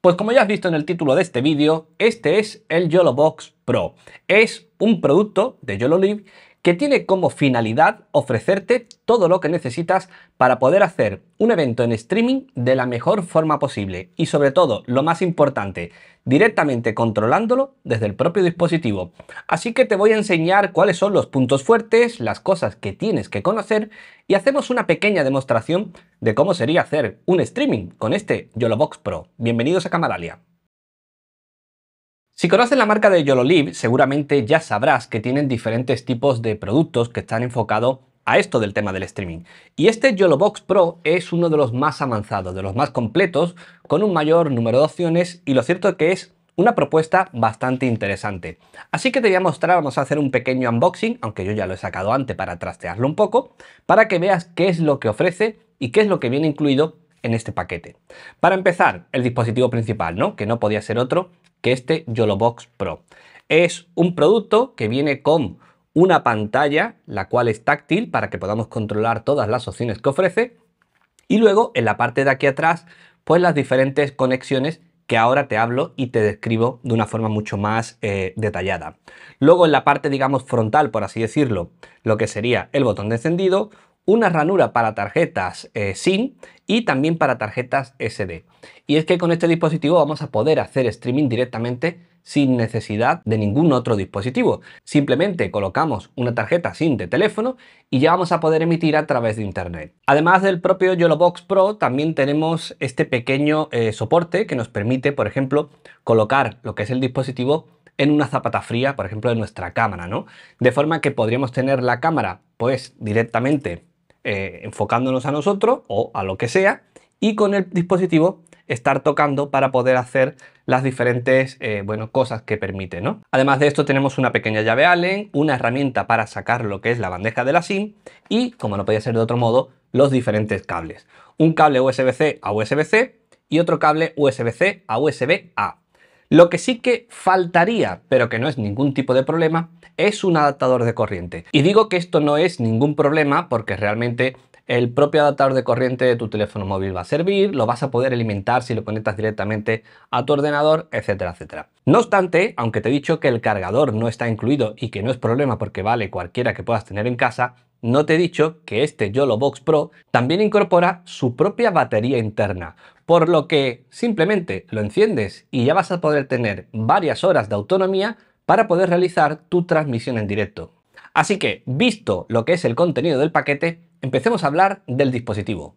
Pues como ya has visto en el título de este vídeo, este es el YOLO Box Pro. Es un producto de YOLO Live que tiene como finalidad ofrecerte todo lo que necesitas para poder hacer un evento en streaming de la mejor forma posible y sobre todo, lo más importante, directamente controlándolo desde el propio dispositivo. Así que te voy a enseñar cuáles son los puntos fuertes, las cosas que tienes que conocer y hacemos una pequeña demostración de cómo sería hacer un streaming con este YoloBox Pro. Bienvenidos a Camaralia. Si conoces la marca de Yololive, seguramente ya sabrás que tienen diferentes tipos de productos que están enfocados a esto del tema del streaming. Y este YoloBox Pro es uno de los más avanzados, de los más completos, con un mayor número de opciones y lo cierto es que es una propuesta bastante interesante. Así que te voy a mostrar, vamos a hacer un pequeño unboxing, aunque yo ya lo he sacado antes para trastearlo un poco, para que veas qué es lo que ofrece y qué es lo que viene incluido en este paquete. Para empezar, el dispositivo principal, ¿no? Que no podía ser otro que este YoloBox Pro. Es un producto que viene con una pantalla, la cual es táctil para que podamos controlar todas las opciones que ofrece. Y luego, en la parte de aquí atrás, pues las diferentes conexiones que ahora te hablo y te describo de una forma mucho más eh, detallada. Luego en la parte, digamos, frontal, por así decirlo, lo que sería el botón de encendido, una ranura para tarjetas eh, SIM y también para tarjetas SD. Y es que con este dispositivo vamos a poder hacer streaming directamente sin necesidad de ningún otro dispositivo. Simplemente colocamos una tarjeta SIM de teléfono y ya vamos a poder emitir a través de internet. Además del propio YoloBox Pro también tenemos este pequeño eh, soporte que nos permite, por ejemplo, colocar lo que es el dispositivo en una zapata fría, por ejemplo, de nuestra cámara, ¿no? De forma que podríamos tener la cámara, pues, directamente eh, enfocándonos a nosotros o a lo que sea y con el dispositivo estar tocando para poder hacer las diferentes eh, cosas que permite. Además de esto tenemos una pequeña llave Allen, una herramienta para sacar lo que es la bandeja de la SIM y, como no podía ser de otro modo, los diferentes cables. Un cable USB-C a USB-C y otro cable USB-C a USB-A. Lo que sí que faltaría, pero que no es ningún tipo de problema, es un adaptador de corriente. Y digo que esto no es ningún problema porque realmente el propio adaptador de corriente de tu teléfono móvil va a servir, lo vas a poder alimentar si lo conectas directamente a tu ordenador, etcétera, etcétera. No obstante, aunque te he dicho que el cargador no está incluido y que no es problema porque vale cualquiera que puedas tener en casa, no te he dicho que este YOLO Box Pro también incorpora su propia batería interna, por lo que simplemente lo enciendes y ya vas a poder tener varias horas de autonomía para poder realizar tu transmisión en directo. Así que, visto lo que es el contenido del paquete, empecemos a hablar del dispositivo.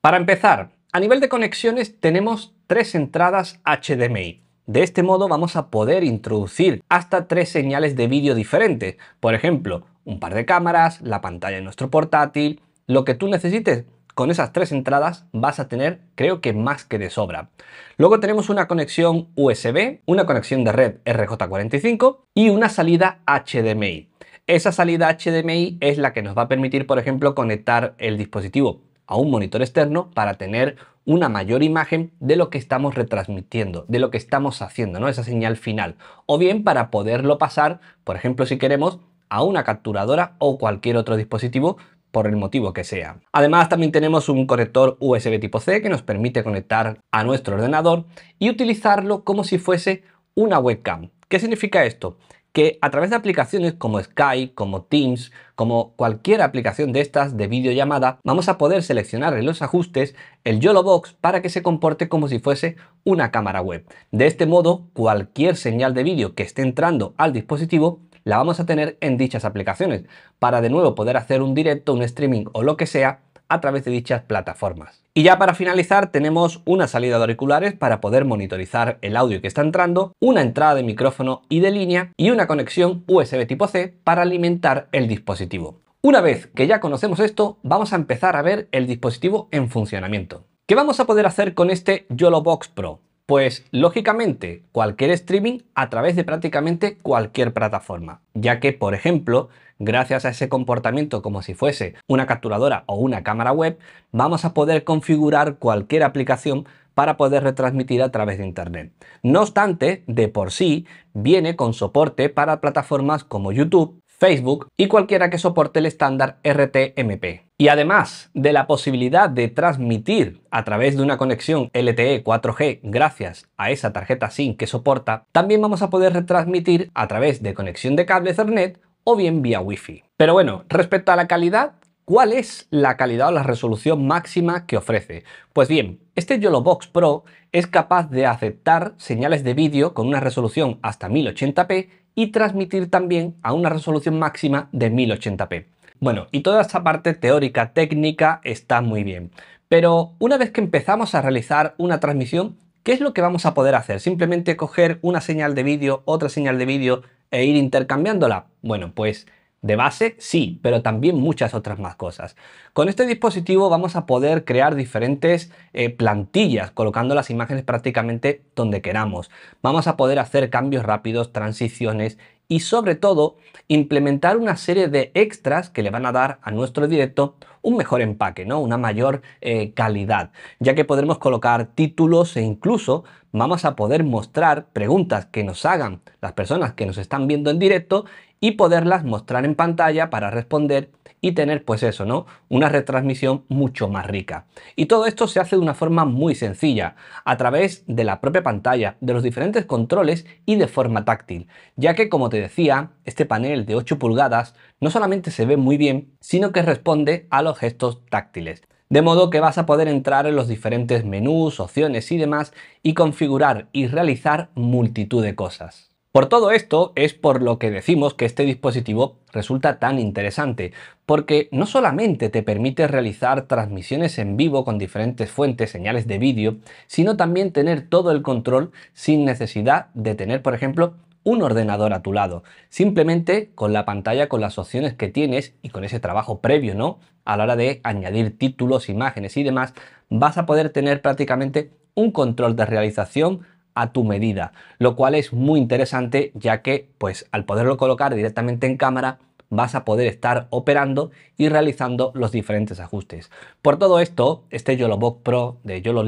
Para empezar, a nivel de conexiones tenemos tres entradas HDMI, de este modo vamos a poder introducir hasta tres señales de vídeo diferentes. Por ejemplo, un par de cámaras, la pantalla de nuestro portátil, lo que tú necesites. Con esas tres entradas vas a tener creo que más que de sobra. Luego tenemos una conexión USB, una conexión de red RJ45 y una salida HDMI. Esa salida HDMI es la que nos va a permitir, por ejemplo, conectar el dispositivo a un monitor externo para tener una mayor imagen de lo que estamos retransmitiendo, de lo que estamos haciendo, ¿no? Esa señal final. O bien para poderlo pasar, por ejemplo, si queremos, a una capturadora o cualquier otro dispositivo por el motivo que sea. Además también tenemos un corrector USB tipo C que nos permite conectar a nuestro ordenador y utilizarlo como si fuese una webcam. ¿Qué significa esto? Que a través de aplicaciones como Skype, como Teams, como cualquier aplicación de estas de videollamada, vamos a poder seleccionar en los ajustes el YOLO Box para que se comporte como si fuese una cámara web. De este modo, cualquier señal de vídeo que esté entrando al dispositivo la vamos a tener en dichas aplicaciones, para de nuevo poder hacer un directo, un streaming o lo que sea a través de dichas plataformas. Y ya para finalizar tenemos una salida de auriculares para poder monitorizar el audio que está entrando, una entrada de micrófono y de línea y una conexión USB tipo C para alimentar el dispositivo. Una vez que ya conocemos esto, vamos a empezar a ver el dispositivo en funcionamiento. ¿Qué vamos a poder hacer con este Box Pro? Pues lógicamente cualquier streaming a través de prácticamente cualquier plataforma, ya que por ejemplo, gracias a ese comportamiento como si fuese una capturadora o una cámara web, vamos a poder configurar cualquier aplicación para poder retransmitir a través de Internet. No obstante, de por sí, viene con soporte para plataformas como YouTube, Facebook y cualquiera que soporte el estándar RTMP. Y además de la posibilidad de transmitir a través de una conexión LTE 4G gracias a esa tarjeta SIM que soporta, también vamos a poder retransmitir a través de conexión de cable Ethernet o bien vía Wi-Fi. Pero bueno, respecto a la calidad, ¿cuál es la calidad o la resolución máxima que ofrece? Pues bien, este YoloBox Box Pro es capaz de aceptar señales de vídeo con una resolución hasta 1080p y transmitir también a una resolución máxima de 1080p. Bueno, y toda esta parte teórica técnica está muy bien. Pero una vez que empezamos a realizar una transmisión, ¿qué es lo que vamos a poder hacer? ¿Simplemente coger una señal de vídeo, otra señal de vídeo e ir intercambiándola? Bueno, pues de base sí, pero también muchas otras más cosas. Con este dispositivo vamos a poder crear diferentes eh, plantillas, colocando las imágenes prácticamente donde queramos. Vamos a poder hacer cambios rápidos, transiciones y sobre todo implementar una serie de extras que le van a dar a nuestro directo un mejor empaque, ¿no? una mayor eh, calidad, ya que podremos colocar títulos e incluso vamos a poder mostrar preguntas que nos hagan las personas que nos están viendo en directo y poderlas mostrar en pantalla para responder y tener pues eso, ¿no? Una retransmisión mucho más rica. Y todo esto se hace de una forma muy sencilla, a través de la propia pantalla, de los diferentes controles y de forma táctil, ya que como te decía, este panel de 8 pulgadas no solamente se ve muy bien, sino que responde a los gestos táctiles. De modo que vas a poder entrar en los diferentes menús, opciones y demás y configurar y realizar multitud de cosas. Por todo esto es por lo que decimos que este dispositivo resulta tan interesante, porque no solamente te permite realizar transmisiones en vivo con diferentes fuentes, señales de vídeo, sino también tener todo el control sin necesidad de tener, por ejemplo, un ordenador a tu lado, simplemente con la pantalla, con las opciones que tienes y con ese trabajo previo, ¿no? A la hora de añadir títulos, imágenes y demás, vas a poder tener prácticamente un control de realización a tu medida, lo cual es muy interesante ya que pues al poderlo colocar directamente en cámara vas a poder estar operando y realizando los diferentes ajustes. Por todo esto, este YoloBox Pro de Yolo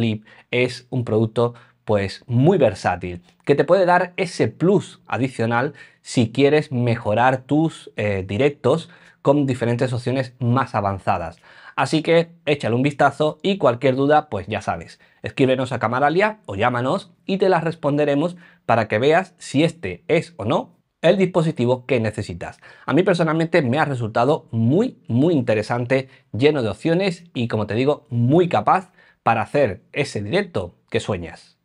es un producto pues muy versátil, que te puede dar ese plus adicional si quieres mejorar tus eh, directos con diferentes opciones más avanzadas. Así que échale un vistazo y cualquier duda, pues ya sabes, escríbenos a Camaralia o llámanos y te las responderemos para que veas si este es o no el dispositivo que necesitas. A mí personalmente me ha resultado muy, muy interesante, lleno de opciones y como te digo, muy capaz para hacer ese directo que sueñas.